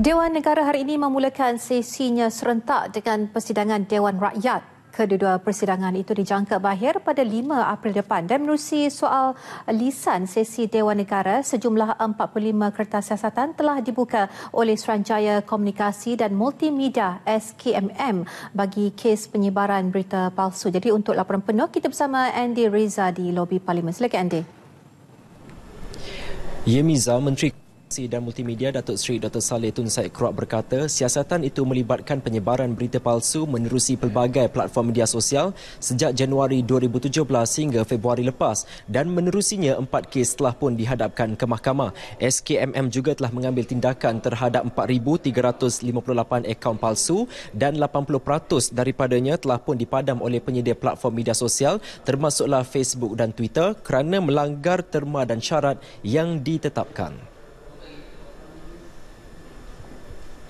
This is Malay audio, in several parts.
Dewan Negara hari ini memulakan sesinya serentak dengan persidangan Dewan Rakyat. Kedua-dua persidangan itu dijangka berakhir pada 5 April depan. Dan menerusi soal lisan sesi Dewan Negara, sejumlah 45 kertas siasatan telah dibuka oleh Seranjaya Komunikasi dan Multimedia SKMM bagi kes penyebaran berita palsu. Jadi untuk laporan penuh, kita bersama Andy Reza di Lobi Parlimen. Silakan Andy. Yemiza Menteri Komunikasi dan Multimedia Datuk Seri Dr. Saleh Tun Said Kruak berkata siasatan itu melibatkan penyebaran berita palsu menerusi pelbagai platform media sosial sejak Januari 2017 hingga Februari lepas dan menerusinya empat kes telah pun dihadapkan ke mahkamah. SKMM juga telah mengambil tindakan terhadap 4,358 akaun palsu dan 80% daripadanya telah pun dipadam oleh penyedia platform media sosial termasuklah Facebook dan Twitter kerana melanggar terma dan syarat yang ditetapkan.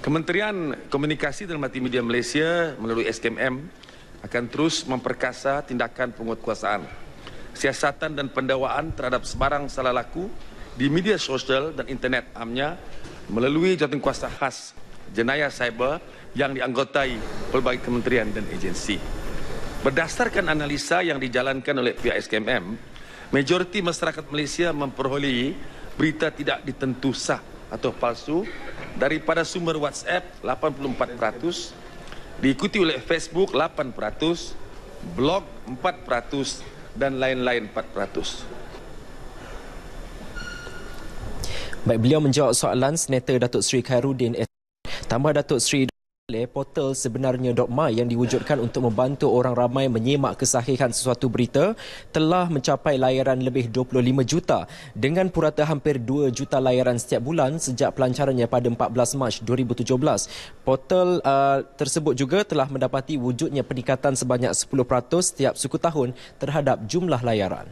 Kementerian Komunikasi dan Multimedia Malaysia melalui SKMM akan terus memperkasa tindakan penguatkuasaan, siasatan dan pendawaan terhadap sebarang salah laku di media sosial dan internet amnya melalui jawatan kuasa khas jenayah cyber yang dianggotai pelbagai kementerian dan agensi. Berdasarkan analisa yang dijalankan oleh pihak SKMM, majoriti masyarakat Malaysia memperolehi berita tidak ditentu sah atau palsu daripada sumber WhatsApp 84% diikuti oleh Facebook 8% blog 4% dan lain-lain 4% Baik beliau menjawab soalan Senator Datuk Sri Khairuddin S. Tambah Datuk Sri oleh portal sebenarnya dogma yang diwujudkan untuk membantu orang ramai menyemak kesahihan sesuatu berita telah mencapai layaran lebih 25 juta dengan purata hampir 2 juta layaran setiap bulan sejak pelancarannya pada 14 Mac 2017. Portal uh, tersebut juga telah mendapati wujudnya peningkatan sebanyak 10% setiap suku tahun terhadap jumlah layaran.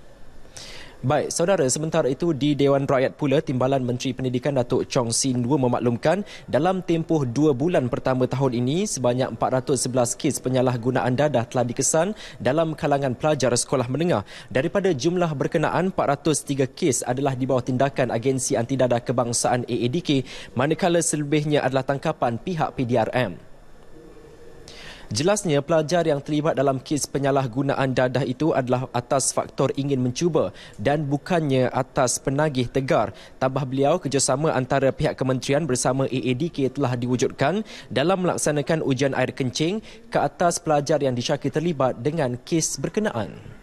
Baik, saudara, Sebentar itu di Dewan Rakyat pula Timbalan Menteri Pendidikan Datuk Chong Sin Wu memaklumkan dalam tempoh dua bulan pertama tahun ini sebanyak 411 kes penyalahgunaan dadah telah dikesan dalam kalangan pelajar sekolah menengah. Daripada jumlah berkenaan, 403 kes adalah di bawah tindakan Agensi Anti Dadah Kebangsaan AADK manakala selebihnya adalah tangkapan pihak PDRM. Jelasnya, pelajar yang terlibat dalam kes penyalahgunaan dadah itu adalah atas faktor ingin mencuba dan bukannya atas penagih tegar. Tambah beliau, kerjasama antara pihak kementerian bersama AADK telah diwujudkan dalam melaksanakan ujian air kencing ke atas pelajar yang disyaki terlibat dengan kes berkenaan.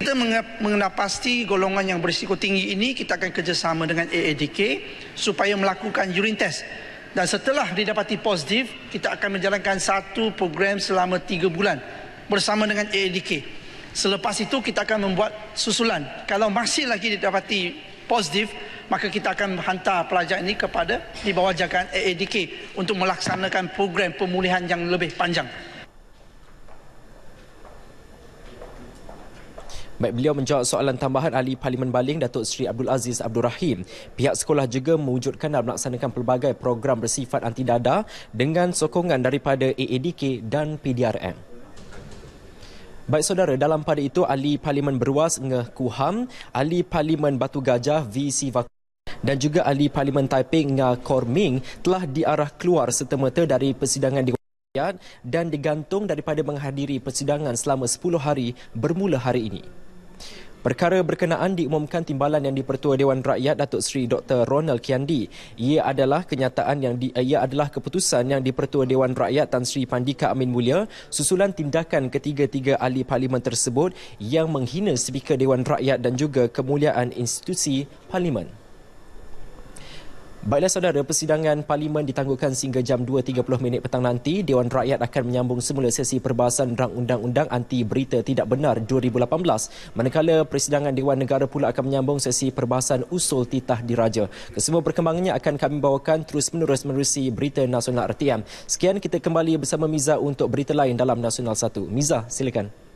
Kita mengenal pasti golongan yang berisiko tinggi ini kita akan kerjasama dengan AADK supaya melakukan urine test. Dan setelah didapati positif, kita akan menjalankan satu program selama tiga bulan bersama dengan AADK. Selepas itu kita akan membuat susulan. Kalau masih lagi didapati positif, maka kita akan hantar pelajar ini kepada di bawah jagaan AADK untuk melaksanakan program pemulihan yang lebih panjang. Baik, beliau menjawab soalan tambahan ahli Parlimen Baling Datuk Seri Abdul Aziz Abdul Rahim. Pihak sekolah juga mewujudkan dan melaksanakan pelbagai program bersifat anti dada dengan sokongan daripada AADK dan PDRM. Baik saudara, dalam pada itu ahli Parlimen Beruas Ngeh Kuham, ahli Parlimen Batu Gajah VC Vakum dan juga ahli Parlimen Taiping Ngah Korming telah diarah keluar serta-merta dari persidangan di dan digantung daripada menghadiri persidangan selama 10 hari bermula hari ini. Perkara berkenaan diumumkan timbalan yang dipertua Dewan Rakyat Datuk Seri Dr. Ronald Kiandi. Ia adalah kenyataan yang di, ia adalah keputusan yang dipertua Dewan Rakyat Tan Sri Pandika Amin Mulia susulan tindakan ketiga-tiga ahli parlimen tersebut yang menghina speaker Dewan Rakyat dan juga kemuliaan institusi parlimen. Baiklah saudara, persidangan parlimen ditangguhkan sehingga jam 2.30 minit petang nanti. Dewan Rakyat akan menyambung semula sesi perbahasan rang undang-undang anti berita tidak benar 2018. Manakala persidangan Dewan Negara pula akan menyambung sesi perbahasan usul titah diraja. Kesemua perkembangannya akan kami bawakan terus menerus menerusi berita Nasional RTM. Sekian kita kembali bersama Miza untuk berita lain dalam Nasional 1. Miza, silakan.